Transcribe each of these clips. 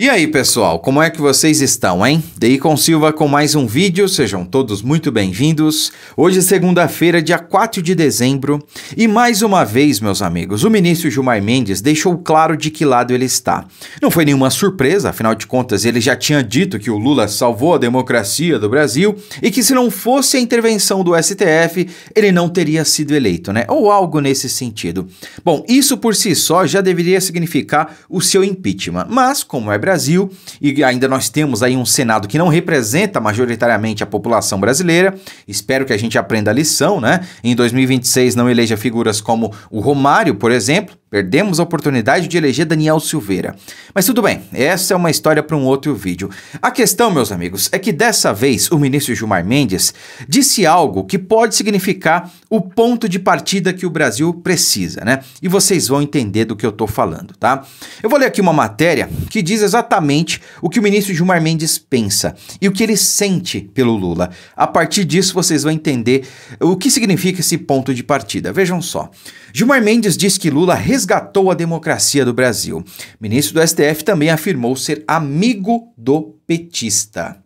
E aí, pessoal, como é que vocês estão, hein? com Silva com mais um vídeo, sejam todos muito bem-vindos. Hoje é segunda-feira, dia 4 de dezembro, e mais uma vez, meus amigos, o ministro Gilmar Mendes deixou claro de que lado ele está. Não foi nenhuma surpresa, afinal de contas, ele já tinha dito que o Lula salvou a democracia do Brasil e que se não fosse a intervenção do STF, ele não teria sido eleito, né? Ou algo nesse sentido. Bom, isso por si só já deveria significar o seu impeachment, mas como é Brasil, Brasil, e ainda nós temos aí um Senado que não representa majoritariamente a população brasileira. Espero que a gente aprenda a lição, né? Em 2026 não eleja figuras como o Romário, por exemplo, Perdemos a oportunidade de eleger Daniel Silveira. Mas tudo bem, essa é uma história para um outro vídeo. A questão, meus amigos, é que dessa vez o ministro Gilmar Mendes disse algo que pode significar o ponto de partida que o Brasil precisa, né? E vocês vão entender do que eu estou falando, tá? Eu vou ler aqui uma matéria que diz exatamente o que o ministro Gilmar Mendes pensa e o que ele sente pelo Lula. A partir disso, vocês vão entender o que significa esse ponto de partida. Vejam só. Gilmar Mendes diz que Lula resgatou a democracia do Brasil. Ministro do STF também afirmou ser amigo do petista.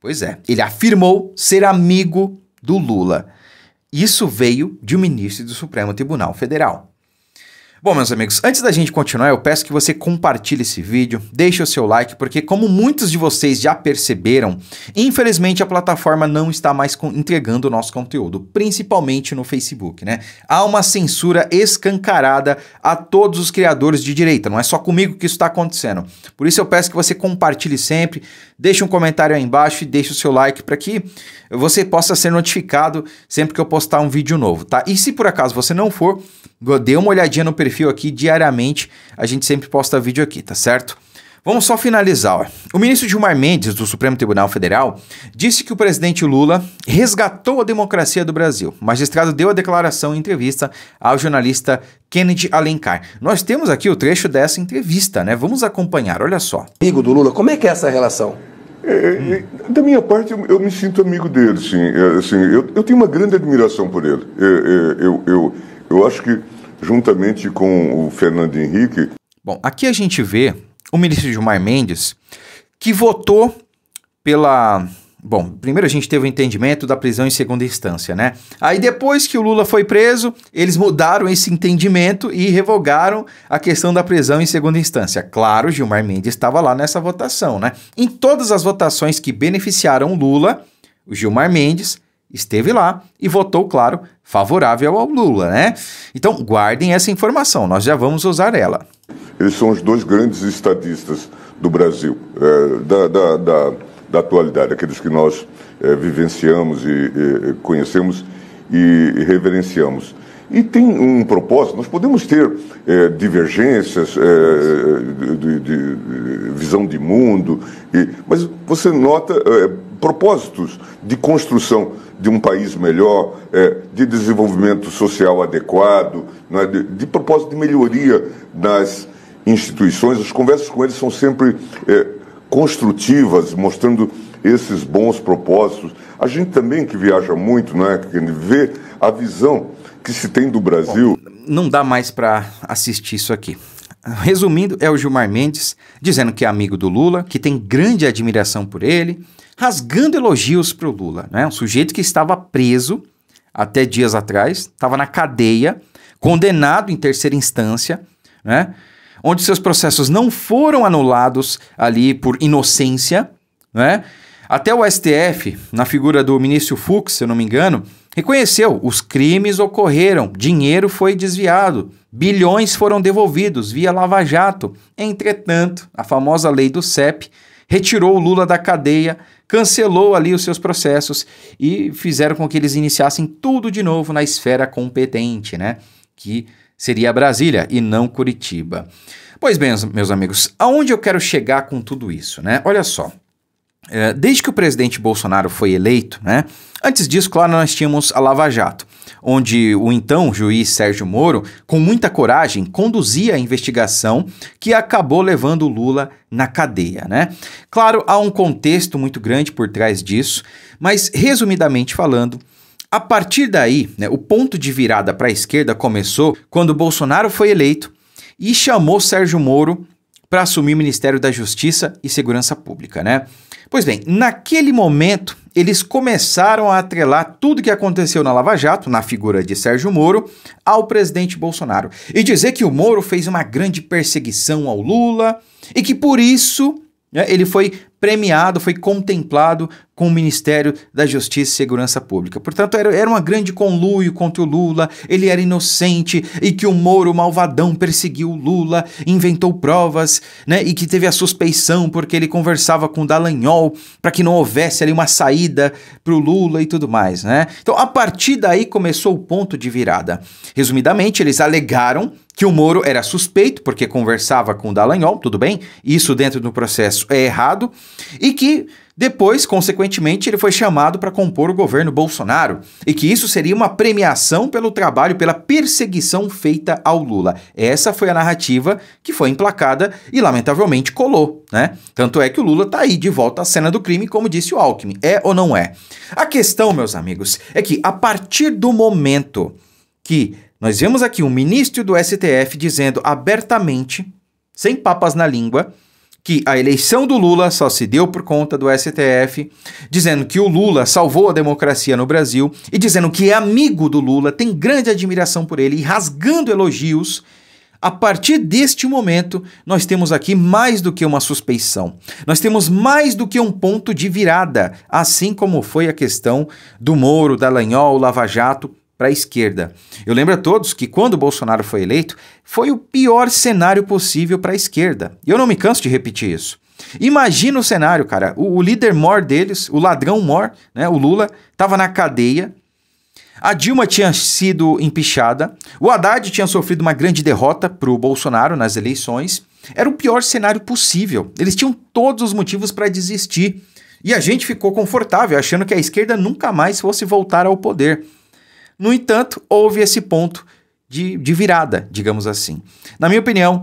Pois é, ele afirmou ser amigo do Lula. Isso veio de um ministro do Supremo Tribunal Federal. Bom, meus amigos, antes da gente continuar, eu peço que você compartilhe esse vídeo, deixe o seu like, porque como muitos de vocês já perceberam, infelizmente a plataforma não está mais entregando o nosso conteúdo, principalmente no Facebook, né? Há uma censura escancarada a todos os criadores de direita, não é só comigo que isso está acontecendo. Por isso eu peço que você compartilhe sempre, deixe um comentário aí embaixo e deixe o seu like para que você possa ser notificado sempre que eu postar um vídeo novo, tá? E se por acaso você não for, dê uma olhadinha no perfil perfil aqui diariamente. A gente sempre posta vídeo aqui, tá certo? Vamos só finalizar. Ó. O ministro Gilmar Mendes, do Supremo Tribunal Federal, disse que o presidente Lula resgatou a democracia do Brasil. O magistrado deu a declaração em entrevista ao jornalista Kennedy Alencar. Nós temos aqui o trecho dessa entrevista, né? Vamos acompanhar, olha só. Amigo do Lula, como é que é essa relação? É, hum. Da minha parte, eu, eu, me sinto amigo dele, sim. É, assim, eu, eu, tenho uma grande admiração por ele. É, é eu, eu, eu acho que juntamente com o Fernando Henrique. Bom, aqui a gente vê o ministro Gilmar Mendes que votou pela. Bom, primeiro a gente teve o entendimento da prisão em segunda instância, né? Aí depois que o Lula foi preso, eles mudaram esse entendimento e revogaram a questão da prisão em segunda instância. Claro, Gilmar Mendes estava lá nessa votação, né? Em todas as votações que beneficiaram Lula, o Gilmar Mendes esteve lá e votou, claro, favorável ao Lula, né? Então, guardem essa informação, nós já vamos usar ela. Eles são os dois grandes estadistas do Brasil, é, da, da, da, da, atualidade, aqueles que nós é, vivenciamos e, conhecemos e, reverenciamos. E tem um propósito, nós podemos ter é, divergências, é, de, de, de, visão de mundo, e, mas você nota é, propósitos de construção de um país melhor, é, de desenvolvimento social adequado, é, de, propósito de melhoria das instituições. As conversas com eles são sempre é, construtivas, mostrando esses bons propósitos. A gente também que viaja muito, que vê a visão que se tem do Brasil. Bom, não dá mais para assistir isso aqui. Resumindo, é o Gilmar Mendes dizendo que é amigo do Lula, que tem grande admiração por ele, rasgando elogios para o Lula. Né? Um sujeito que estava preso até dias atrás, estava na cadeia, condenado em terceira instância, né? onde seus processos não foram anulados ali por inocência. Né? Até o STF, na figura do ministro Fux, se eu não me engano, reconheceu: os crimes ocorreram, dinheiro foi desviado. Bilhões foram devolvidos via Lava Jato. Entretanto, a famosa lei do CEP retirou o Lula da cadeia, cancelou ali os seus processos e fizeram com que eles iniciassem tudo de novo na esfera competente, né? Que seria Brasília e não Curitiba. Pois bem, meus amigos, aonde eu quero chegar com tudo isso, né? Olha só. É, desde que o presidente Bolsonaro foi eleito, né? Antes disso, claro, nós tínhamos a Lava Jato, onde o então juiz Sérgio Moro, com muita coragem, conduzia a investigação que acabou levando Lula na cadeia, né? Claro, há um contexto muito grande por trás disso, mas resumidamente falando, a partir daí, né, o ponto de virada para a esquerda começou quando Bolsonaro foi eleito e chamou Sérgio Moro para assumir o Ministério da Justiça e Segurança Pública, né? Pois bem, naquele momento, eles começaram a atrelar tudo que aconteceu na Lava Jato, na figura de Sérgio Moro, ao presidente Bolsonaro. E dizer que o Moro fez uma grande perseguição ao Lula e que por isso né, ele foi premiado, foi contemplado com o Ministério da Justiça e Segurança Pública. Portanto, era, era uma grande conluio contra o Lula, ele era inocente e que o Moro, o malvadão, perseguiu o Lula, inventou provas, né, e que teve a suspeição porque ele conversava com o Dallagnol para que não houvesse ali uma saída para o Lula e tudo mais, né? Então, a partir daí começou o ponto de virada. Resumidamente, eles alegaram que o Moro era suspeito porque conversava com o Dallagnol, tudo bem? Isso dentro do processo é errado, e que depois, consequentemente, ele foi chamado para compor o governo Bolsonaro e que isso seria uma premiação pelo trabalho, pela perseguição feita ao Lula. Essa foi a narrativa que foi emplacada e, lamentavelmente, colou, né? Tanto é que o Lula está aí de volta à cena do crime, como disse o Alckmin. É ou não é? A questão, meus amigos, é que a partir do momento que nós vemos aqui um ministro do STF dizendo abertamente, sem papas na língua, que a eleição do Lula só se deu por conta do STF, dizendo que o Lula salvou a democracia no Brasil e dizendo que é amigo do Lula, tem grande admiração por ele e rasgando elogios. A partir deste momento, nós temos aqui mais do que uma suspeição. Nós temos mais do que um ponto de virada, assim como foi a questão do Moro, da Lanhol, Lava Jato para a esquerda. Eu lembro a todos que quando Bolsonaro foi eleito, foi o pior cenário possível para a esquerda. eu não me canso de repetir isso. Imagina o cenário, cara. O, o líder mor deles, o ladrão mor, né, o Lula, estava na cadeia. A Dilma tinha sido empichada. O Haddad tinha sofrido uma grande derrota para o Bolsonaro nas eleições. Era o pior cenário possível. Eles tinham todos os motivos para desistir. E a gente ficou confortável, achando que a esquerda nunca mais fosse voltar ao poder. No entanto, houve esse ponto de, de virada, digamos assim. Na minha opinião,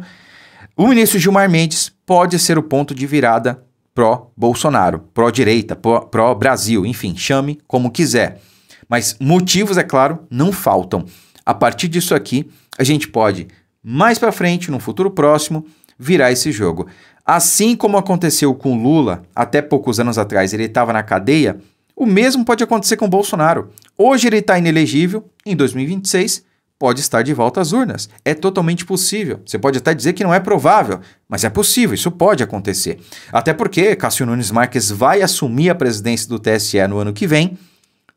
o ministro Gilmar Mendes pode ser o ponto de virada pró-Bolsonaro, pró-direita, pró-Brasil, enfim, chame como quiser. Mas motivos, é claro, não faltam. A partir disso aqui, a gente pode, mais para frente, num futuro próximo, virar esse jogo. Assim como aconteceu com Lula, até poucos anos atrás, ele estava na cadeia, o mesmo pode acontecer com Bolsonaro. Hoje ele está inelegível, em 2026 pode estar de volta às urnas. É totalmente possível. Você pode até dizer que não é provável, mas é possível, isso pode acontecer. Até porque Cássio Nunes Marques vai assumir a presidência do TSE no ano que vem.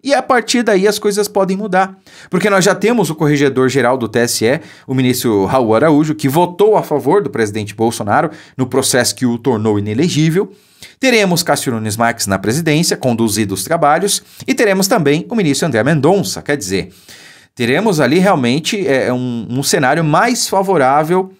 E a partir daí as coisas podem mudar. Porque nós já temos o corregedor-geral do TSE, o ministro Raul Araújo, que votou a favor do presidente Bolsonaro no processo que o tornou inelegível. Teremos Cássio Nunes Marques na presidência, conduzindo os trabalhos, e teremos também o ministro André Mendonça, quer dizer, teremos ali realmente é, é, um, um cenário mais favorável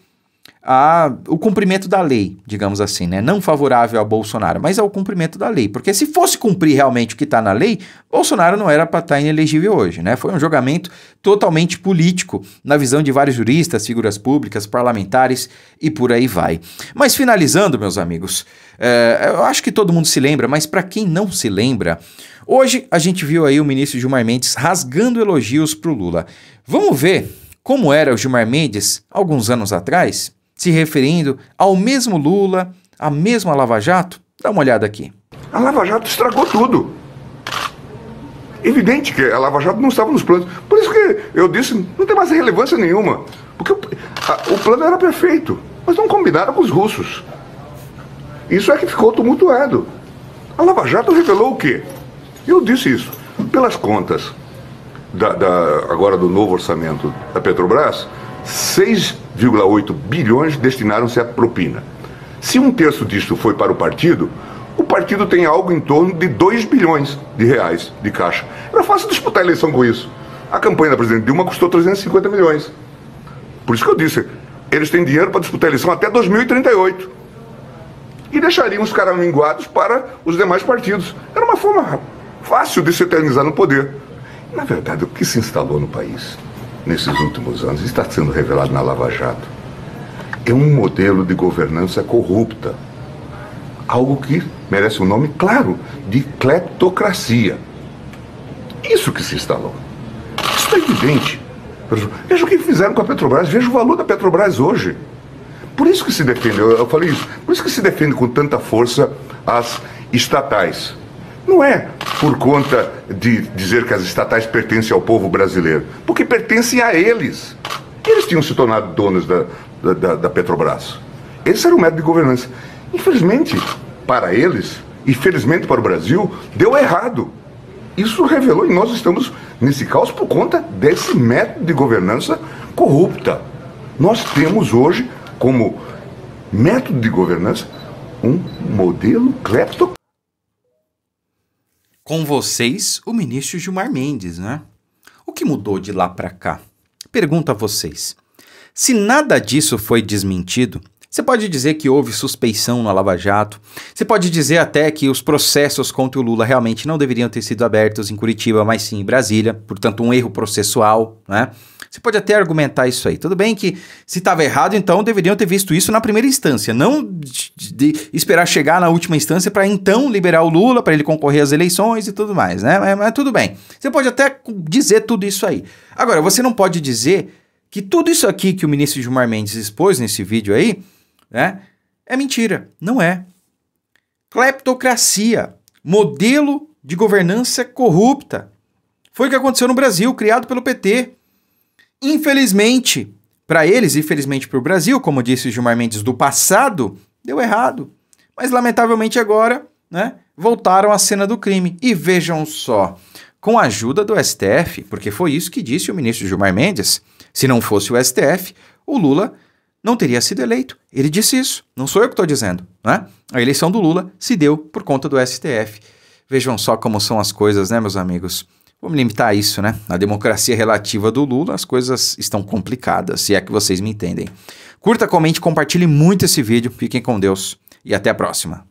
a, o cumprimento da lei, digamos assim, né? Não favorável a Bolsonaro, mas ao cumprimento da lei. Porque se fosse cumprir realmente o que está na lei, Bolsonaro não era para estar tá inelegível hoje, né? Foi um julgamento totalmente político, na visão de vários juristas, figuras públicas, parlamentares e por aí vai. Mas finalizando, meus amigos, é, eu acho que todo mundo se lembra, mas para quem não se lembra, hoje a gente viu aí o ministro Gilmar Mendes rasgando elogios para o Lula. Vamos ver como era o Gilmar Mendes alguns anos atrás, se referindo ao mesmo Lula, à mesma Lava Jato? Dá uma olhada aqui. A Lava Jato estragou tudo. Evidente que a Lava Jato não estava nos planos. Por isso que eu disse, não tem mais relevância nenhuma. Porque o, a, o plano era perfeito, mas não combinaram com os russos. Isso é que ficou tumultuado. A Lava Jato revelou o quê? Eu disse isso. Pelas contas da, da, agora do novo orçamento da Petrobras, 6,8 bilhões destinaram-se à propina. Se um terço disso foi para o partido, o partido tem algo em torno de 2 bilhões de reais de caixa. Era fácil disputar a eleição com isso. A campanha da presidente Dilma custou 350 milhões. Por isso que eu disse, eles têm dinheiro para disputar a eleição até 2038 e deixariam os caras minguados para os demais partidos. Era uma forma fácil de se eternizar no poder. Na verdade, o que se instalou no país nesses últimos anos está sendo revelado na Lava Jato. É um modelo de governança corrupta. Algo que merece o um nome, claro, de cleptocracia. Isso que se instalou. Isso está é evidente. Veja o que fizeram com a Petrobras, veja o valor da Petrobras hoje. Por isso que se defende, eu falei isso, por isso que se defende com tanta força as estatais. Não é por conta de dizer que as estatais pertencem ao povo brasileiro, porque pertencem a eles. Eles tinham se tornado donos da, da, da Petrobras. Esse era o método de governança. Infelizmente, para eles, e felizmente para o Brasil, deu errado. Isso revelou e nós estamos nesse caos por conta desse método de governança corrupta. Nós temos hoje como método de governança um modelo clepto. Com vocês, o ministro Gilmar Mendes, né? O que mudou de lá para cá? Pergunto a vocês. Se nada disso foi desmentido, você pode dizer que houve suspeição na Lava Jato. Você pode dizer até que os processos contra o Lula realmente não deveriam ter sido abertos em Curitiba, mas sim em Brasília, portanto, um erro processual, né? Você pode até argumentar isso aí. Tudo bem que se estava errado, então deveriam ter visto isso na primeira instância, não de, de esperar chegar na última instância para então liberar o Lula, para ele concorrer às eleições e tudo mais, né? Mas, é, mas tudo bem. Você pode até dizer tudo isso aí. Agora, você não pode dizer que tudo isso aqui que o ministro Gilmar Mendes expôs nesse vídeo aí né? É mentira, não é. Cleptocracia, modelo de governança corrupta. Foi o que aconteceu no Brasil, criado pelo PT. Infelizmente, para eles, infelizmente para o Brasil, como disse Gilmar Mendes do passado, deu errado. Mas lamentavelmente agora, né, voltaram à cena do crime. E vejam só, com a ajuda do STF, porque foi isso que disse o ministro Gilmar Mendes, se não fosse o STF, o Lula não teria sido eleito. Ele disse isso, não sou eu que estou dizendo. Né? A eleição do Lula se deu por conta do STF. Vejam só como são as coisas, né, meus amigos? Vamos limitar a isso, né? Na democracia relativa do Lula, as coisas estão complicadas, se é que vocês me entendem. Curta, comente, compartilhe muito esse vídeo. Fiquem com Deus e até a próxima.